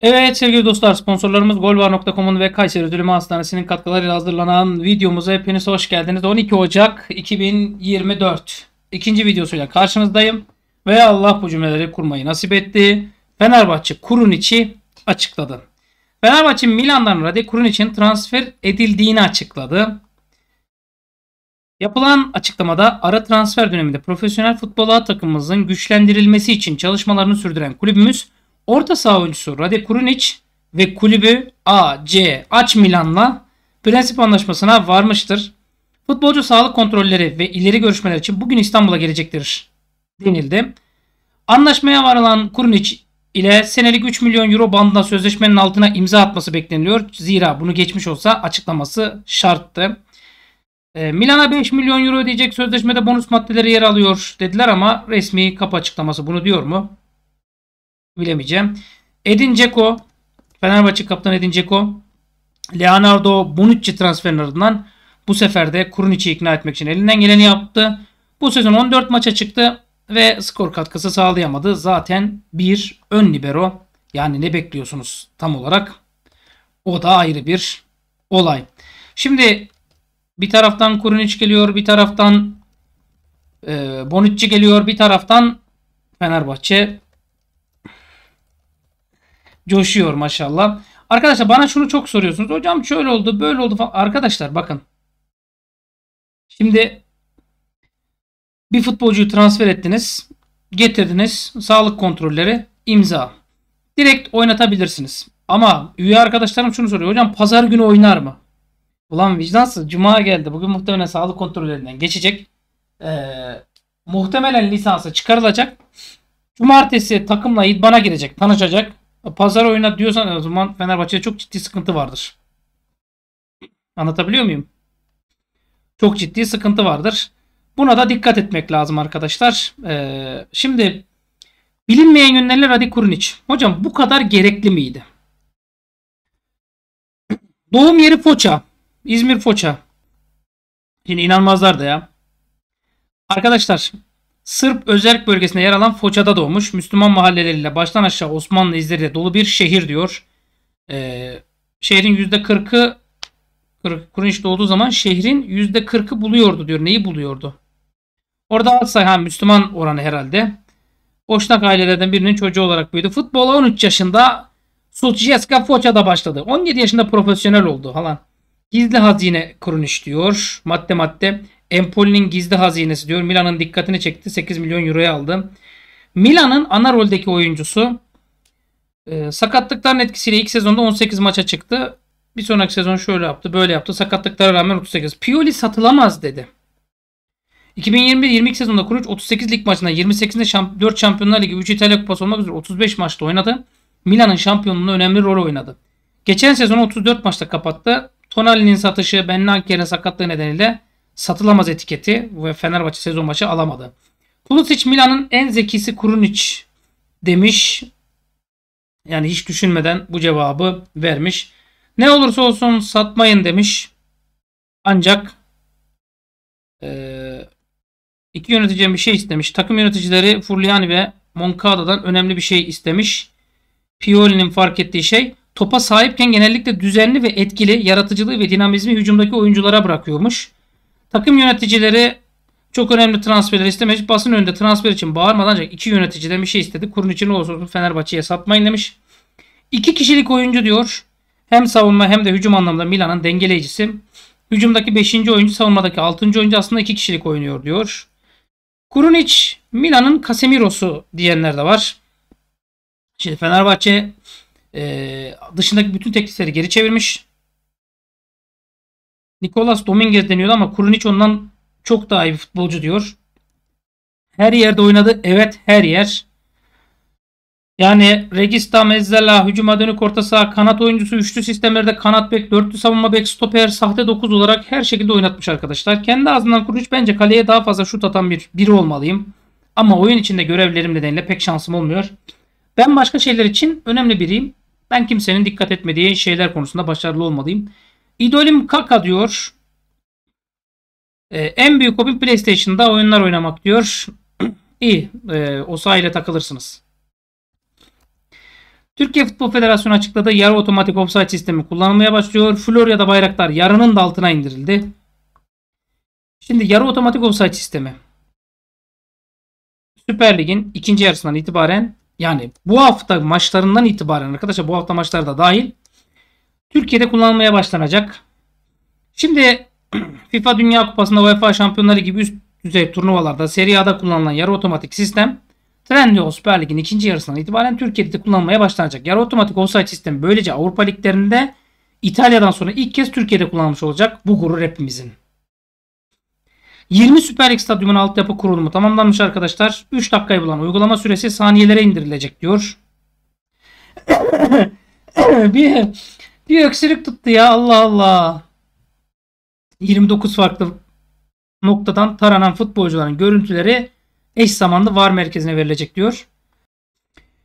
Evet sevgili dostlar sponsorlarımız golvar.com'un ve Kayseri Dülümü Hastanesi'nin katkılarıyla hazırlanan videomuza hepiniz hoş geldiniz. 12 Ocak 2024 ikinci videosuyla karşınızdayım ve Allah bu cümleleri kurmayı nasip etti. Fenerbahçe kurun içi açıkladı. Fenerbahçe Milan'dan Rade kurun için transfer edildiğini açıkladı. Yapılan açıklamada ara transfer döneminde profesyonel futbola takımımızın güçlendirilmesi için çalışmalarını sürdüren kulübümüz Orta saha oyuncusu Rade Kurunic ve kulübü AC Aç Milan'la prensip anlaşmasına varmıştır. Futbolcu sağlık kontrolleri ve ileri görüşmeler için bugün İstanbul'a gelecektir denildi. Anlaşmaya varılan Kurunic ile senelik 3 milyon euro bandına sözleşmenin altına imza atması bekleniyor. Zira bunu geçmiş olsa açıklaması şarttı. E, Milan'a 5 milyon euro ödeyecek sözleşmede bonus maddeleri yer alıyor dediler ama resmi kapı açıklaması bunu diyor mu? bilemeyeceğim. Edin Dzeko Fenerbahçe kaptan Edin Dzeko Leonardo Bonucci transferinin ardından bu sefer de Kuruniç'i ikna etmek için elinden geleni yaptı. Bu sezon 14 maça çıktı ve skor katkısı sağlayamadı. Zaten bir ön libero yani ne bekliyorsunuz tam olarak? O da ayrı bir olay. Şimdi bir taraftan Kurunic geliyor, bir taraftan e, Bonucci geliyor, bir taraftan Fenerbahçe coşuyor maşallah. Arkadaşlar bana şunu çok soruyorsunuz. Hocam şöyle oldu böyle oldu falan. Arkadaşlar bakın. Şimdi bir futbolcuyu transfer ettiniz. Getirdiniz. Sağlık kontrolleri imza. Direkt oynatabilirsiniz. Ama üye arkadaşlarım şunu soruyor. Hocam pazar günü oynar mı? Ulan vicdansız. Cuma geldi. Bugün muhtemelen sağlık kontrollerinden geçecek. Ee, muhtemelen lisansı çıkarılacak. Cumartesi takımla idmana girecek. Tanışacak. Pazar oyna diyorsan o zaman Fenerbahçe'de çok ciddi sıkıntı vardır. Anlatabiliyor muyum? Çok ciddi sıkıntı vardır. Buna da dikkat etmek lazım arkadaşlar. Ee, şimdi bilinmeyen yönlerle Radi Kurnic. Hocam bu kadar gerekli miydi? Doğum yeri Foça. İzmir Foça. Şimdi inanmazlar da ya. Arkadaşlar Sırp özerk bölgesinde yer alan Foça'da doğmuş. Müslüman mahalleleriyle baştan aşağı Osmanlı izleriyle dolu bir şehir diyor. Ee, şehrin %40'ı Kurunç'ta olduğu zaman şehrin %40'ı buluyordu diyor. Neyi buluyordu? Orada alt Müslüman oranı herhalde. Boşnak ailelerden birinin çocuğu olarak büyüdü. Futbola 13 yaşında Sulcieska Foça'da başladı. 17 yaşında profesyonel oldu falan. Gizli hazine kuruluş diyor. Madde madde. Empoli'nin gizli hazinesi diyor. Milan'ın dikkatini çekti. 8 milyon euroya aldı. Milan'ın ana roldeki oyuncusu e, sakatlıkların etkisiyle ilk sezonda 18 maça çıktı. Bir sonraki sezon şöyle yaptı, böyle yaptı. Sakatlıklara rağmen 38. Pioli satılamaz dedi. 2021-22 sezonunda Kuruç 38 lig maçında 28'inde şamp 4 Şampiyonlar Ligi 3 İtalya Kupası olmak üzere 35 maçta oynadı. Milan'ın şampiyonluğunda önemli rol oynadı. Geçen sezon 34 maçta kapattı. Tonali'nin satışı Ben Nanker'in sakatlığı nedeniyle satılamaz etiketi ve Fenerbahçe sezon başı alamadı. Pulisic Milan'ın en zekisi Kurunic demiş. Yani hiç düşünmeden bu cevabı vermiş. Ne olursa olsun satmayın demiş. Ancak e, iki yöneticiye bir şey istemiş. Takım yöneticileri Furliani ve Moncada'dan önemli bir şey istemiş. Pioli'nin fark ettiği şey topa sahipken genellikle düzenli ve etkili yaratıcılığı ve dinamizmi hücumdaki oyunculara bırakıyormuş. Takım yöneticileri çok önemli transferler istemiş. Basın önünde transfer için bağırmadan ancak iki yönetici de bir şey istedi. Kurun için olsun Fenerbahçe'ye satmayın demiş. İki kişilik oyuncu diyor. Hem savunma hem de hücum anlamında Milan'ın dengeleyicisi. Hücumdaki 5. oyuncu savunmadaki 6. oyuncu aslında iki kişilik oynuyor diyor. Kurunic Milan'ın Casemiro'su diyenler de var. Şimdi Fenerbahçe e, dışındaki bütün teklifleri geri çevirmiş. Nicolas Dominguez deniyordu ama Krunic ondan çok daha iyi bir futbolcu diyor. Her yerde oynadı. Evet her yer. Yani Regista, Mezzala, hücuma dönük orta saha, kanat oyuncusu, üçlü sistemlerde kanat bek, dörtlü savunma bek, stoper, sahte 9 olarak her şekilde oynatmış arkadaşlar. Kendi ağzından Kuruç bence kaleye daha fazla şut atan bir biri olmalıyım. Ama oyun içinde görevlerim nedeniyle pek şansım olmuyor. Ben başka şeyler için önemli biriyim. Ben kimsenin dikkat etmediği şeyler konusunda başarılı olmalıyım. İdolüm Kaka diyor. Ee, en büyük hobim PlayStation'da oyunlar oynamak diyor. İyi. E, o sahile takılırsınız. Türkiye Futbol Federasyonu açıkladı. Yarı otomatik offside sistemi kullanılmaya başlıyor. Florya'da bayraklar yarının da altına indirildi. Şimdi yarı otomatik offside sistemi. Süper Lig'in ikinci yarısından itibaren yani bu hafta maçlarından itibaren arkadaşlar bu hafta maçları da dahil Türkiye'de kullanılmaya başlanacak. Şimdi FIFA Dünya Kupası'nda UEFA Şampiyonları gibi üst düzey turnuvalarda Serie A'da kullanılan yarı otomatik sistem Trendyol Süper Lig'in ikinci yarısından itibaren Türkiye'de de kullanılmaya başlanacak. Yarı otomatik offside sistemi böylece Avrupa liglerinde İtalya'dan sonra ilk kez Türkiye'de kullanılmış olacak bu gurur hepimizin. 20 Süper Lig stadyumun altyapı kurulumu tamamlanmış arkadaşlar. 3 dakikayı bulan uygulama süresi saniyelere indirilecek diyor. bir bir öksürük tuttu ya Allah Allah. 29 farklı noktadan taranan futbolcuların görüntüleri eş zamanlı VAR merkezine verilecek diyor.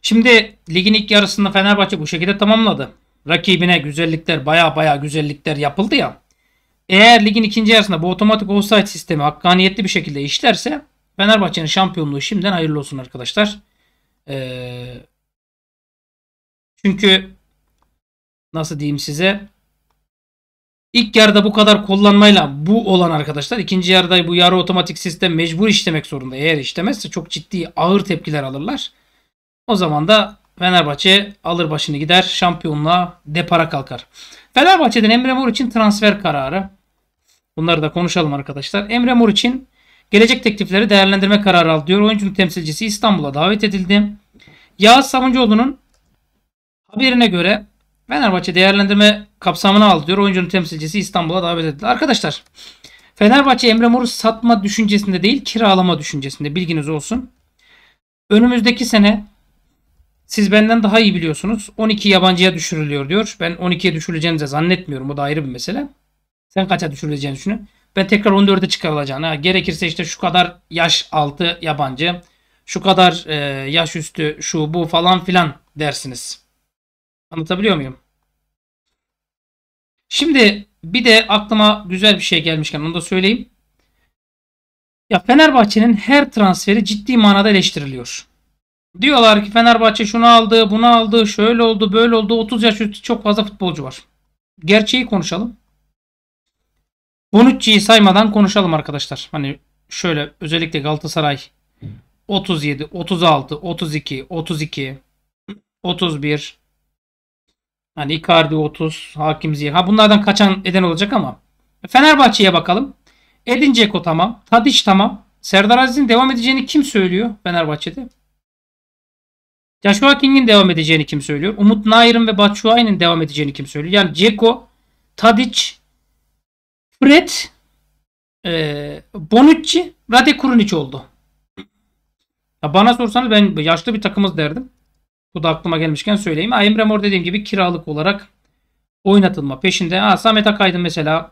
Şimdi ligin ilk yarısında Fenerbahçe bu şekilde tamamladı. Rakibine güzellikler baya baya güzellikler yapıldı ya. Eğer ligin ikinci yarısında bu otomatik offside sistemi hakkaniyetli bir şekilde işlerse Fenerbahçe'nin şampiyonluğu şimdiden hayırlı olsun arkadaşlar. Ee, çünkü nasıl diyeyim size İlk yarıda bu kadar kullanmayla bu olan arkadaşlar ikinci yarıda bu yarı otomatik sistem mecbur işlemek zorunda. Eğer işlemezse çok ciddi ağır tepkiler alırlar. O zaman da Fenerbahçe alır başını gider şampiyonluğa depara kalkar. Fenerbahçe'den Emre Mor için transfer kararı. Bunları da konuşalım arkadaşlar. Emre Mor için gelecek teklifleri değerlendirme kararı aldı diyor. Oyuncunun temsilcisi İstanbul'a davet edildi. Yağız Savuncuoğlu'nun haberine göre Fenerbahçe değerlendirme kapsamına aldı diyor. Oyuncunun temsilcisi İstanbul'a davet edildi. Arkadaşlar Fenerbahçe Emre Mor'u satma düşüncesinde değil kiralama düşüncesinde bilginiz olsun. Önümüzdeki sene siz benden daha iyi biliyorsunuz. 12 yabancıya düşürülüyor diyor. Ben 12'ye düşürüleceğini de zannetmiyorum. Bu da ayrı bir mesele. Sen kaça düşürüleceğini düşünün. Ben tekrar 14'e çıkarılacağını. Ha, gerekirse işte şu kadar yaş altı yabancı. Şu kadar e, yaş üstü şu bu falan filan dersiniz. Anlatabiliyor muyum? Şimdi bir de aklıma güzel bir şey gelmişken onu da söyleyeyim. Ya Fenerbahçe'nin her transferi ciddi manada eleştiriliyor. Diyorlar ki Fenerbahçe şunu aldı, bunu aldı, şöyle oldu, böyle oldu. 30 yaş üstü çok fazla futbolcu var. Gerçeği konuşalım. Bonucci'yi saymadan konuşalım arkadaşlar. Hani şöyle özellikle Galatasaray 37, 36, 32, 32, 31, Hani Icardi 30, Hakim Ziyech. Ha bunlardan kaçan eden olacak ama. Fenerbahçe'ye bakalım. Edin Ceko tamam. Tadiç tamam. Serdar Aziz'in devam edeceğini kim söylüyor Fenerbahçe'de? Joshua King'in devam edeceğini kim söylüyor? Umut Nair'in ve Batshuayi'nin devam edeceğini kim söylüyor? Yani Ceko, Tadiç, Fred, e, Bonucci, Rade Kurunic oldu. Ya bana sorsanız ben yaşlı bir takımız derdim. Bu da aklıma gelmişken söyleyeyim. Emre Mor dediğim gibi kiralık olarak oynatılma peşinde. Ha, Samet Akaydın mesela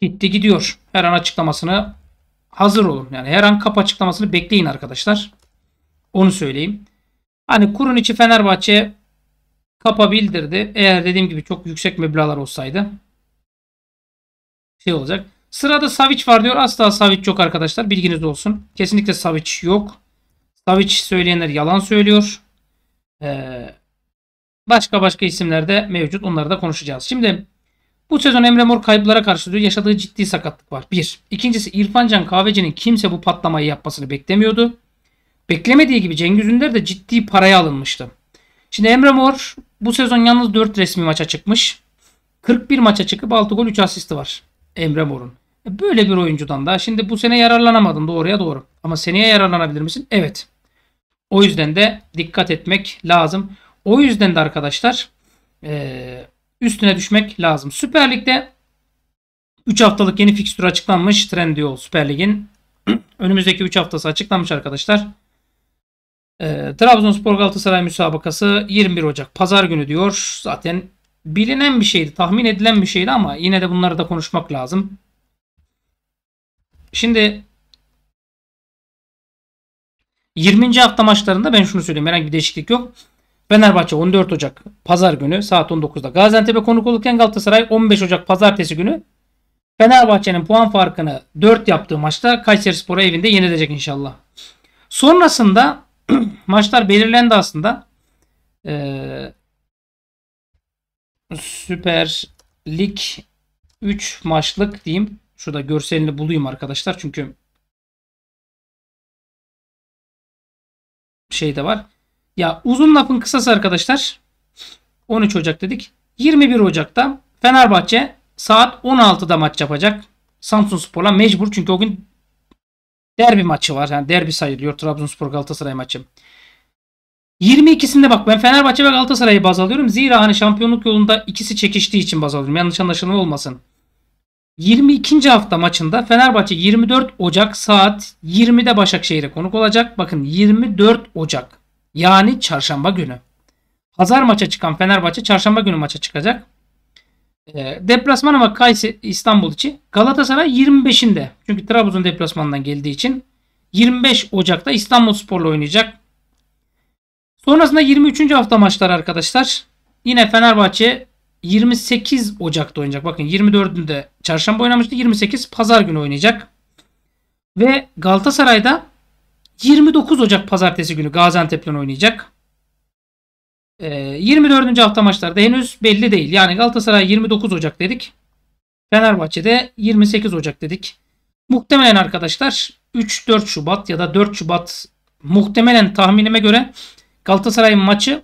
gitti gidiyor. Her an açıklamasını hazır olun. Yani her an kap açıklamasını bekleyin arkadaşlar. Onu söyleyeyim. Hani kurun içi Fenerbahçe kapa bildirdi. Eğer dediğim gibi çok yüksek meblağlar olsaydı şey olacak. Sırada Savic var diyor. Asla Savic yok arkadaşlar. Bilginiz olsun. Kesinlikle Savic yok. Savic söyleyenler yalan söylüyor. Ee, başka başka isimler de mevcut. Onları da konuşacağız. Şimdi bu sezon Emre Mor kayıplara karşı diyor, yaşadığı ciddi sakatlık var. Bir. İkincisi İrfan Can Kahveci'nin kimse bu patlamayı yapmasını beklemiyordu. Beklemediği gibi Cengiz Ünder de ciddi paraya alınmıştı. Şimdi Emre Mor bu sezon yalnız 4 resmi maça çıkmış. 41 maça çıkıp 6 gol 3 asisti var Emre Mor'un. E, böyle bir oyuncudan da şimdi bu sene yararlanamadın doğruya doğru. Ama seneye yararlanabilir misin? Evet. O yüzden de dikkat etmek lazım. O yüzden de arkadaşlar e, üstüne düşmek lazım. Süper Lig'de 3 haftalık yeni fikstür açıklanmış. Trendyol Süper Lig'in önümüzdeki 3 haftası açıklanmış arkadaşlar. E, Trabzonspor Galatasaray müsabakası 21 Ocak Pazar günü diyor. Zaten bilinen bir şeydi, tahmin edilen bir şeydi ama yine de bunları da konuşmak lazım. Şimdi 20. hafta maçlarında ben şunu söyleyeyim herhangi bir değişiklik yok. Fenerbahçe 14 Ocak pazar günü saat 19'da Gaziantep'e konuk olurken Galatasaray 15 Ocak pazartesi günü Fenerbahçe'nin puan farkını 4 yaptığı maçta Kayserispor'a evinde yenilecek inşallah. Sonrasında maçlar belirlendi aslında. Ee, Süper Lig 3 maçlık diyeyim. Şurada görselini bulayım arkadaşlar. Çünkü şey de var. Ya uzun lafın kısası arkadaşlar. 13 Ocak dedik. 21 Ocak'ta Fenerbahçe saat 16'da maç yapacak. Samsun Spor'la mecbur çünkü o gün derbi maçı var. Yani derbi sayılıyor Trabzonspor Galatasaray maçı. 22'sinde bak ben Fenerbahçe ve Galatasaray'ı baz alıyorum. Zira hani şampiyonluk yolunda ikisi çekiştiği için baz alıyorum. Yanlış anlaşılma olmasın. 22. hafta maçında Fenerbahçe 24 Ocak saat 20'de Başakşehir'e konuk olacak. Bakın 24 Ocak yani çarşamba günü. Pazar maça çıkan Fenerbahçe çarşamba günü maça çıkacak. E, deplasman ama Kayseri İstanbul için. Galatasaray 25'inde. Çünkü Trabzon deplasmandan geldiği için. 25 Ocak'ta İstanbul Spor'la oynayacak. Sonrasında 23. hafta maçları arkadaşlar. Yine Fenerbahçe 28 Ocak'ta oynayacak. Bakın 24'ünde çarşamba oynamıştı. 28 pazar günü oynayacak. Ve Galatasaray'da 29 Ocak pazartesi günü Gaziantep'le oynayacak. 24. Ee, hafta maçlarda henüz belli değil. Yani Galatasaray 29 Ocak dedik. Fenerbahçe'de 28 Ocak dedik. Muhtemelen arkadaşlar 3-4 Şubat ya da 4 Şubat muhtemelen tahminime göre Galatasaray'ın maçı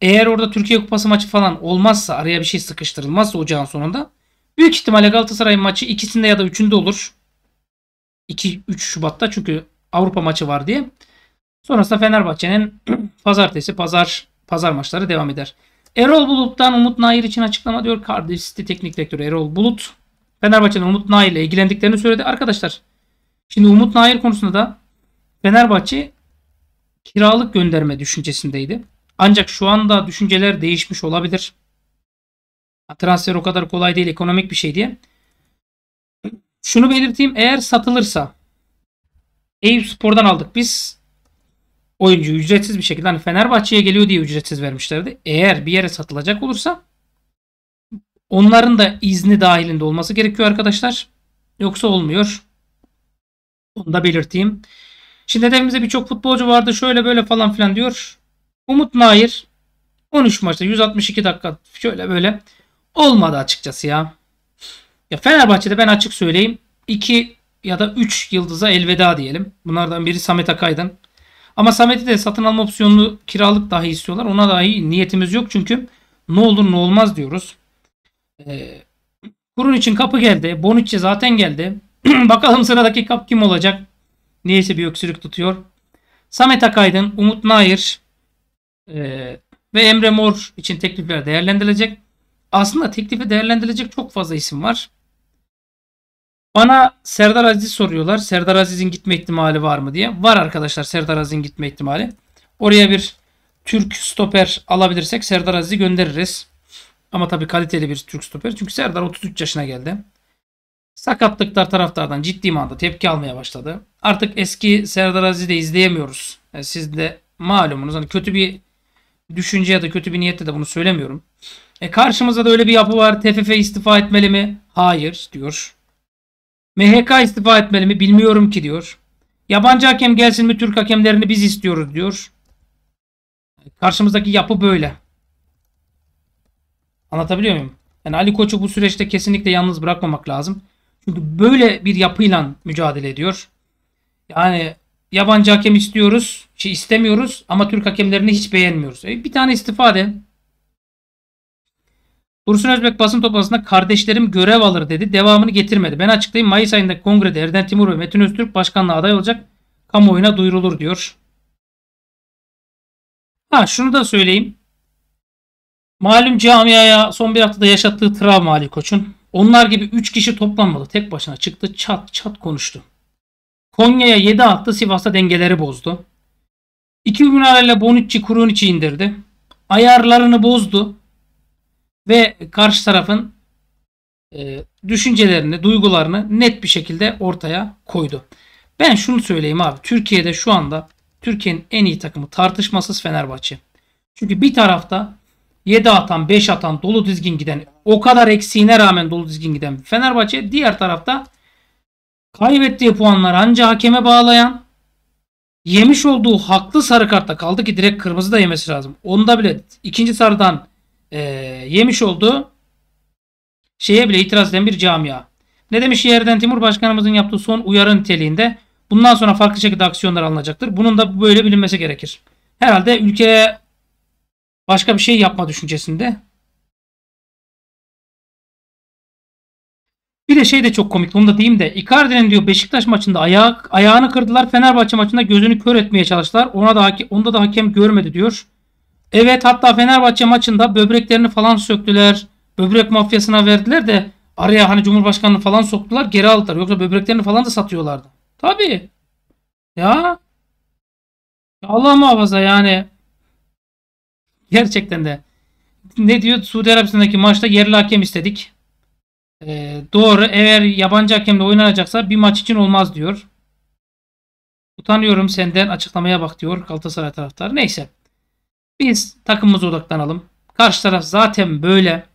eğer orada Türkiye Kupası maçı falan olmazsa araya bir şey sıkıştırılmazsa ocağın sonunda büyük ihtimalle Galatasaray maçı ikisinde ya da üçünde olur. 2-3 Şubat'ta çünkü Avrupa maçı var diye. Sonrasında Fenerbahçe'nin pazartesi pazar pazar maçları devam eder. Erol Bulut'tan Umut Nair için açıklama diyor. Cardiff City Teknik Direktörü Erol Bulut. Fenerbahçe'nin Umut Nair ile ilgilendiklerini söyledi. Arkadaşlar şimdi Umut Nair konusunda da Fenerbahçe kiralık gönderme düşüncesindeydi. Ancak şu anda düşünceler değişmiş olabilir. Transfer o kadar kolay değil ekonomik bir şey diye. Şunu belirteyim eğer satılırsa Eyüp Spor'dan aldık biz oyuncu ücretsiz bir şekilde hani Fenerbahçe'ye geliyor diye ücretsiz vermişlerdi. Eğer bir yere satılacak olursa onların da izni dahilinde olması gerekiyor arkadaşlar. Yoksa olmuyor. Onu da belirteyim. Şimdi hedefimizde birçok futbolcu vardı şöyle böyle falan filan diyor. Umut Nair 13 maçta 162 dakika şöyle böyle olmadı açıkçası ya. Ya Fenerbahçe'de ben açık söyleyeyim 2 ya da 3 yıldıza elveda diyelim. Bunlardan biri Samet Akaydın. Ama Samet'i de satın alma opsiyonlu kiralık dahi istiyorlar. Ona dahi niyetimiz yok çünkü ne olur ne olmaz diyoruz. Ee, Kurun için kapı geldi. Bonucci zaten geldi. Bakalım sıradaki kap kim olacak? Niyeyse bir öksürük tutuyor. Samet Akaydın, Umut Nair, ee, ve Emre Mor için teklifler değerlendirilecek. Aslında teklifi değerlendirilecek çok fazla isim var. Bana Serdar Aziz soruyorlar. Serdar Aziz'in gitme ihtimali var mı diye. Var arkadaşlar Serdar Aziz'in gitme ihtimali. Oraya bir Türk stoper alabilirsek Serdar Aziz'i göndeririz. Ama tabii kaliteli bir Türk stoper. Çünkü Serdar 33 yaşına geldi. Sakatlıklar taraftardan ciddi manada tepki almaya başladı. Artık eski Serdar Aziz'i de izleyemiyoruz. Yani siz de malumunuz hani kötü bir düşünce ya da kötü bir niyette de bunu söylemiyorum. E karşımızda da öyle bir yapı var. TFF istifa etmeli mi? Hayır diyor. MHK istifa etmeli mi? Bilmiyorum ki diyor. Yabancı hakem gelsin mi? Türk hakemlerini biz istiyoruz diyor. Karşımızdaki yapı böyle. Anlatabiliyor muyum? Yani Ali Koç'u bu süreçte kesinlikle yalnız bırakmamak lazım. Çünkü böyle bir yapıyla mücadele ediyor. Yani yabancı hakem istiyoruz şey istemiyoruz ama Türk hakemlerini hiç beğenmiyoruz. E, bir tane istifade. Dursun Özbek basın toplantısında kardeşlerim görev alır dedi. Devamını getirmedi. Ben açıklayayım Mayıs ayında kongrede Erden Timur ve Metin Öztürk başkanlığa aday olacak. Kamuoyuna duyurulur diyor. Ha şunu da söyleyeyim. Malum camiaya son bir haftada yaşattığı travma Ali Koç'un. Onlar gibi 3 kişi toplanmadı. Tek başına çıktı çat çat konuştu. Konya'ya 7 attı Sivas'ta dengeleri bozdu. İki Ümrani'yle Bonucci Kurunici indirdi. Ayarlarını bozdu. Ve karşı tarafın e, düşüncelerini, duygularını net bir şekilde ortaya koydu. Ben şunu söyleyeyim abi. Türkiye'de şu anda Türkiye'nin en iyi takımı tartışmasız Fenerbahçe. Çünkü bir tarafta 7 atan, 5 atan, dolu dizgin giden, o kadar eksiğine rağmen dolu dizgin giden Fenerbahçe. Diğer tarafta kaybettiği puanları anca hakeme bağlayan, yemiş olduğu haklı sarı kartta kaldı ki direkt kırmızı da yemesi lazım. Onda bile ikinci sarıdan e, yemiş olduğu Şeye bile itiraz eden bir camia. Ne demiş yerden Timur Başkanımızın yaptığı son uyarı niteliğinde bundan sonra farklı şekilde aksiyonlar alınacaktır. Bunun da böyle bilinmesi gerekir. Herhalde ülkeye başka bir şey yapma düşüncesinde. Bir de şey de çok komik onu da diyeyim de Icardi'nin diyor Beşiktaş maçında ayağı, ayağını kırdılar. Fenerbahçe maçında gözünü kör etmeye çalıştılar. Ona da onda da hakem görmedi diyor. Evet hatta Fenerbahçe maçında böbreklerini falan söktüler. Böbrek mafyasına verdiler de araya hani Cumhurbaşkanını falan soktular geri aldılar. Yoksa böbreklerini falan da satıyorlardı. Tabii. Ya. Allah muhafaza yani. Gerçekten de. Ne diyor Suudi Arabistan'daki maçta yerli hakem istedik. Ee, doğru. Eğer yabancı hakemle oynanacaksa bir maç için olmaz diyor. Utanıyorum senden açıklamaya bak diyor Galatasaray taraftarı. Neyse. Biz takımımıza odaklanalım. Karşı taraf zaten böyle.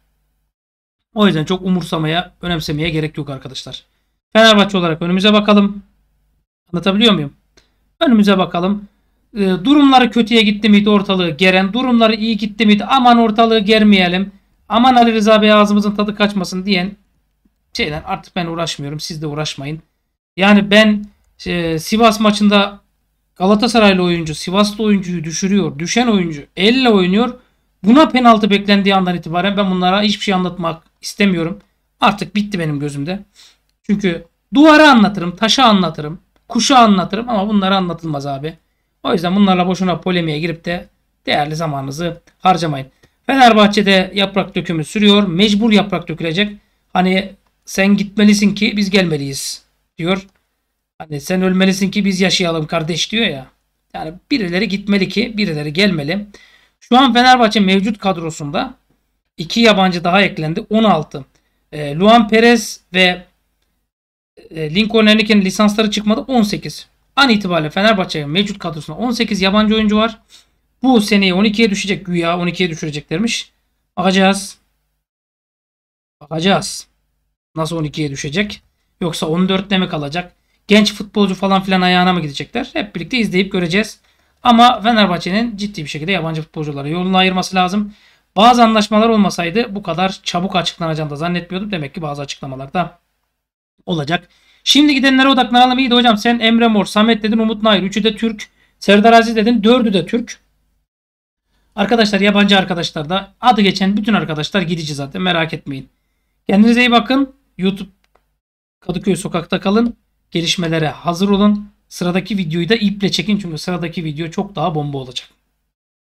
O yüzden çok umursamaya, önemsemeye gerek yok arkadaşlar. Fenerbahçe olarak önümüze bakalım. Anlatabiliyor muyum? Önümüze bakalım. E, durumları kötüye gitti miydi ortalığı geren? Durumları iyi gitti miydi? Aman ortalığı germeyelim. Aman Ali Rıza Bey ağzımızın tadı kaçmasın diyen şeyden artık ben uğraşmıyorum. Siz de uğraşmayın. Yani ben e, Sivas maçında Galatasaraylı oyuncu Sivaslı oyuncuyu düşürüyor. Düşen oyuncu elle oynuyor. Buna penaltı beklendiği andan itibaren ben bunlara hiçbir şey anlatmak istemiyorum. Artık bitti benim gözümde. Çünkü duvara anlatırım, taşa anlatırım, kuşa anlatırım ama bunlara anlatılmaz abi. O yüzden bunlarla boşuna polemiğe girip de değerli zamanınızı harcamayın. Fenerbahçe'de yaprak dökümü sürüyor. Mecbur yaprak dökülecek. Hani sen gitmelisin ki biz gelmeliyiz diyor. Hani sen ölmelisin ki biz yaşayalım kardeş diyor ya. Yani birileri gitmeli ki birileri gelmeli. Şu an Fenerbahçe mevcut kadrosunda iki yabancı daha eklendi. 16. E, ee, Luan Perez ve e, Lincoln Henrique'nin lisansları çıkmadı 18. An itibariyle Fenerbahçe'nin mevcut kadrosunda 18 yabancı oyuncu var. Bu seneye 12'ye düşecek güya 12'ye düşüreceklermiş. Bakacağız. Bakacağız. Nasıl 12'ye düşecek? Yoksa 14'te mi kalacak? Genç futbolcu falan filan ayağına mı gidecekler? Hep birlikte izleyip göreceğiz. Ama Fenerbahçe'nin ciddi bir şekilde yabancı futbolcuları yolunu ayırması lazım. Bazı anlaşmalar olmasaydı bu kadar çabuk açıklanacağını da zannetmiyordum. Demek ki bazı açıklamalar da olacak. Şimdi gidenlere odaklanalım. İyi de hocam sen Emre Mor, Samet dedin, Umut Nayır. Üçü de Türk. Serdar Aziz dedin. Dördü de Türk. Arkadaşlar yabancı arkadaşlar da adı geçen bütün arkadaşlar gidici zaten merak etmeyin. Kendinize iyi bakın. YouTube Kadıköy sokakta kalın. Gelişmelere hazır olun. Sıradaki videoyu da iple çekin çünkü sıradaki video çok daha bomba olacak.